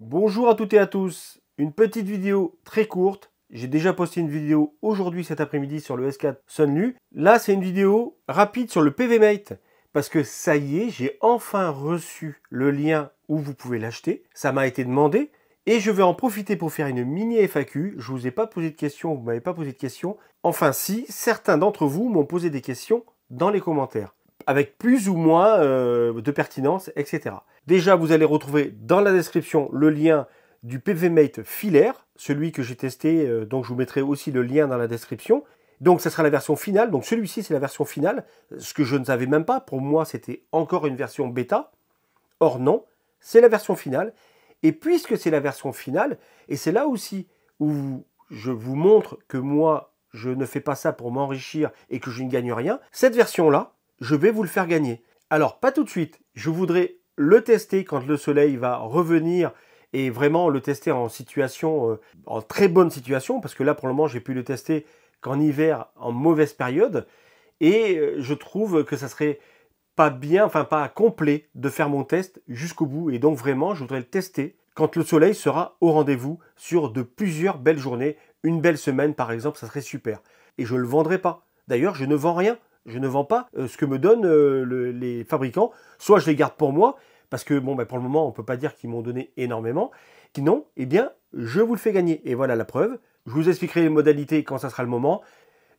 Bonjour à toutes et à tous, une petite vidéo très courte. J'ai déjà posté une vidéo aujourd'hui cet après-midi sur le S4 Sunlu. Là, c'est une vidéo rapide sur le PV Mate, parce que ça y est, j'ai enfin reçu le lien où vous pouvez l'acheter. Ça m'a été demandé et je vais en profiter pour faire une mini FAQ. Je vous ai pas posé de questions, vous m'avez pas posé de questions. Enfin si, certains d'entre vous m'ont posé des questions dans les commentaires avec plus ou moins euh, de pertinence, etc. Déjà, vous allez retrouver dans la description le lien du PVMate filaire, celui que j'ai testé, euh, donc je vous mettrai aussi le lien dans la description. Donc ça sera la version finale, donc celui-ci c'est la version finale, ce que je ne savais même pas, pour moi c'était encore une version bêta. Or non, c'est la version finale. Et puisque c'est la version finale, et c'est là aussi où je vous montre que moi, je ne fais pas ça pour m'enrichir et que je ne gagne rien, cette version-là, je vais vous le faire gagner. Alors pas tout de suite, je voudrais le tester quand le soleil va revenir et vraiment le tester en situation, euh, en très bonne situation, parce que là pour le moment j'ai pu le tester qu'en hiver, en mauvaise période, et euh, je trouve que ça serait pas bien, enfin pas complet de faire mon test jusqu'au bout, et donc vraiment je voudrais le tester quand le soleil sera au rendez-vous sur de plusieurs belles journées, une belle semaine par exemple, ça serait super. Et je ne le vendrai pas. D'ailleurs, je ne vends rien. Je ne vends pas euh, ce que me donnent euh, les fabricants. Soit je les garde pour moi, parce que bon, ben pour le moment, on ne peut pas dire qu'ils m'ont donné énormément. Sinon, eh bien, je vous le fais gagner. Et voilà la preuve. Je vous expliquerai les modalités quand ça sera le moment.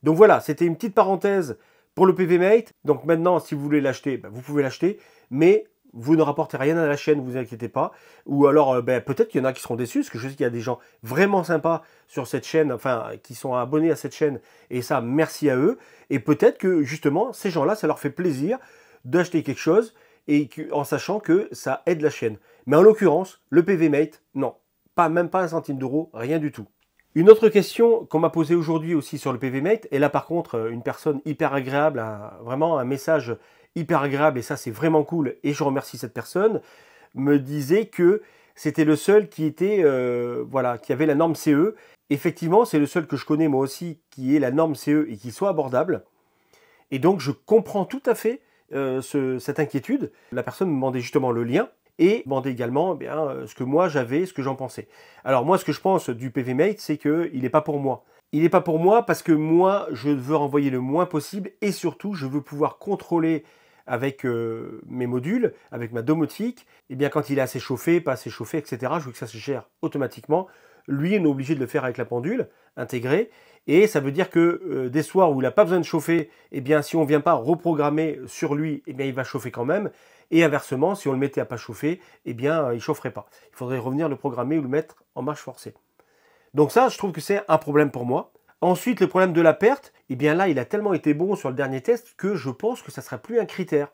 Donc voilà, c'était une petite parenthèse pour le Mate. Donc maintenant, si vous voulez l'acheter, bah, vous pouvez l'acheter. Mais vous ne rapportez rien à la chaîne, vous inquiétez pas. Ou alors, euh, ben, peut-être qu'il y en a qui seront déçus, parce que je sais qu'il y a des gens vraiment sympas sur cette chaîne, enfin, qui sont abonnés à cette chaîne, et ça, merci à eux. Et peut-être que, justement, ces gens-là, ça leur fait plaisir d'acheter quelque chose, et en sachant que ça aide la chaîne. Mais en l'occurrence, le PV Mate, non. Pas, même pas un centime d'euros, rien du tout. Une autre question qu'on m'a posée aujourd'hui aussi sur le PV Mate, et là par contre, euh, une personne hyper agréable, vraiment un message hyper agréable, et ça c'est vraiment cool, et je remercie cette personne, me disait que c'était le seul qui était, euh, voilà, qui avait la norme CE. Effectivement, c'est le seul que je connais moi aussi qui ait la norme CE et qui soit abordable. Et donc je comprends tout à fait euh, cette inquiétude. La personne me demandait justement le lien et demandait également eh bien, euh, ce que moi j'avais, ce que j'en pensais. Alors moi ce que je pense du PVMate, c'est qu'il n'est pas pour moi. Il n'est pas pour moi parce que moi, je veux renvoyer le moins possible et surtout, je veux pouvoir contrôler avec euh, mes modules, avec ma domotique, et eh bien quand il est assez chauffé, pas assez chauffé, etc., je veux que ça se gère automatiquement. Lui, on est obligé de le faire avec la pendule intégrée. Et ça veut dire que euh, des soirs où il n'a pas besoin de chauffer, et eh bien si on ne vient pas reprogrammer sur lui, et eh bien il va chauffer quand même. Et inversement, si on le mettait à pas chauffer, eh bien il chaufferait pas. Il faudrait revenir le programmer ou le mettre en marche forcée. Donc ça, je trouve que c'est un problème pour moi. Ensuite, le problème de la perte, eh bien là, il a tellement été bon sur le dernier test que je pense que ça ne serait plus un critère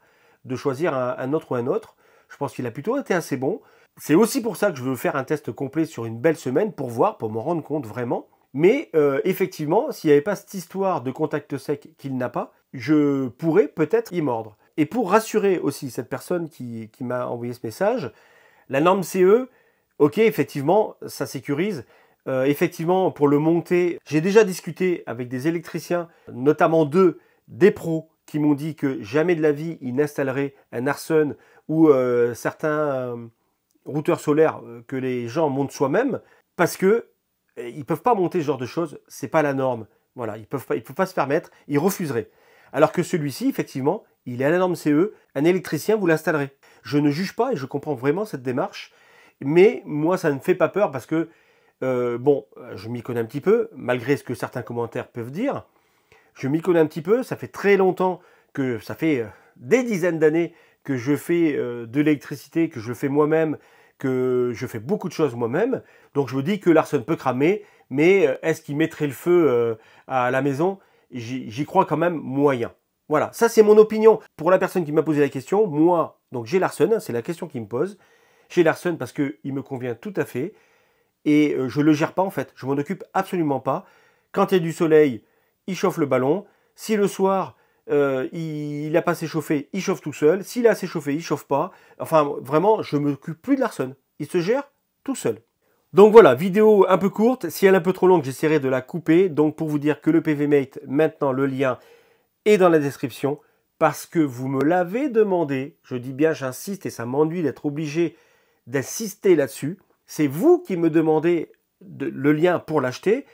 de choisir un, autre ou un autre. Je pense qu'il a plutôt été assez bon. C'est aussi pour ça que je veux faire un test complet sur une belle semaine pour voir, pour m'en rendre compte vraiment. Mais euh, effectivement, s'il n'y avait pas cette histoire de contact sec qu'il n'a pas, je pourrais peut-être y mordre. Et pour rassurer aussi cette personne qui, qui m'a envoyé ce message, la norme CE, ok, effectivement, ça sécurise, euh, effectivement, pour le monter, j'ai déjà discuté avec des électriciens, notamment deux, des pros, qui m'ont dit que jamais de la vie ils n'installeraient un arson ou euh, certains euh, routeurs solaires que les gens montent soi-même, parce que ils peuvent pas monter ce genre de choses, c'est pas la norme. Voilà, ils peuvent pas, ils peuvent pas se permettre, ils refuseraient. Alors que celui-ci, effectivement, il est à la norme CE, un électricien vous l'installerez. Je ne juge pas et je comprends vraiment cette démarche, mais moi ça ne fait pas peur parce que euh, bon, je m'y connais un petit peu, malgré ce que certains commentaires peuvent dire. Je m'y connais un petit peu, ça fait très longtemps que ça fait euh, des dizaines d'années que je fais euh, de l'électricité, que je le fais moi-même, que je fais beaucoup de choses moi-même. Donc je vous dis que Larson peut cramer, mais est-ce qu'il mettrait le feu à la maison J'y crois quand même moyen. Voilà, ça c'est mon opinion. Pour la personne qui m'a posé la question, moi, donc j'ai Larson, c'est la question qu'il me pose. J'ai Larson parce qu'il me convient tout à fait et euh, je le gère pas en fait. Je m'en occupe absolument pas. Quand il y a du soleil, il chauffe le ballon. Si le soir, euh, il n'a pas s'échauffé, il chauffe tout seul. S'il a s'échauffé, il chauffe pas. Enfin, vraiment, je ne m'occupe plus de Larson. Il se gère tout seul. Donc voilà, vidéo un peu courte. Si elle est un peu trop longue, j'essaierai de la couper. Donc pour vous dire que le PV Mate, maintenant, le lien est dans la description. Parce que vous me l'avez demandé. Je dis bien, j'insiste et ça m'ennuie d'être obligé d'insister là-dessus. C'est vous qui me demandez le lien pour l'acheter.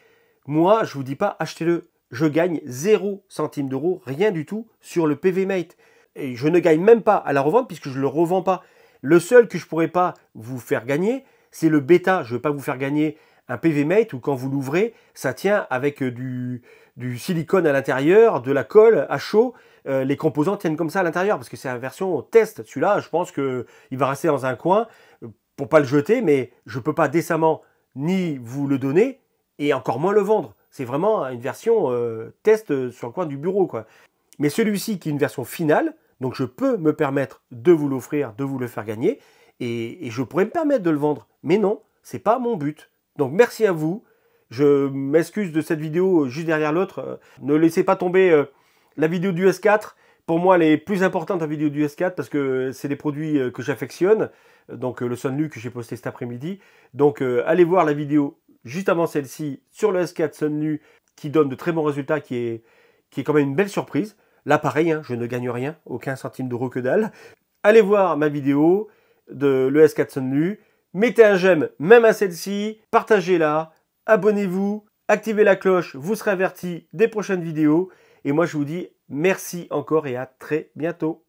Moi, je ne vous dis pas achetez-le. Je gagne 0 centime d'euros, rien du tout, sur le PV Mate. Et je ne gagne même pas à la revente puisque je ne le revends pas. Le seul que je ne pourrais pas vous faire gagner, c'est le bêta. Je ne vais pas vous faire gagner un PV Mate où quand vous l'ouvrez, ça tient avec euh, du, du silicone à l'intérieur, de la colle à chaud. Euh, les composants tiennent comme ça à l'intérieur parce que c'est la version test. Celui-là, je pense qu'il va rester dans un coin euh, pour pas le jeter, mais je peux pas décemment ni vous le donner et encore moins le vendre. C'est vraiment une version euh, test euh, sur le coin du bureau, quoi. Mais celui-ci qui est une version finale, donc je peux me permettre de vous l'offrir, de vous le faire gagner, et, je pourrais me permettre de le vendre. Mais non, c'est pas mon but. Donc merci à vous. Je m'excuse de cette vidéo euh, juste derrière l'autre. Ne laissez pas tomber la vidéo du S4 pour moi les plus importantes en vidéo du S4 parce que c'est des produits euh, que j'affectionne. Euh, donc euh, le nu que j'ai posté cet après-midi. Donc allez voir la vidéo juste avant celle-ci sur le S4 nu qui donne de très bons résultats, qui est, qui est quand même une belle surprise. Là pareil, hein, je ne gagne rien, aucun centime de que dalle. Allez voir ma vidéo de le S4 nu Mettez un j'aime même à celle-ci, partagez-la, abonnez-vous, activez la cloche, vous serez averti des prochaines vidéos. Et moi je vous dis Merci encore et à très bientôt.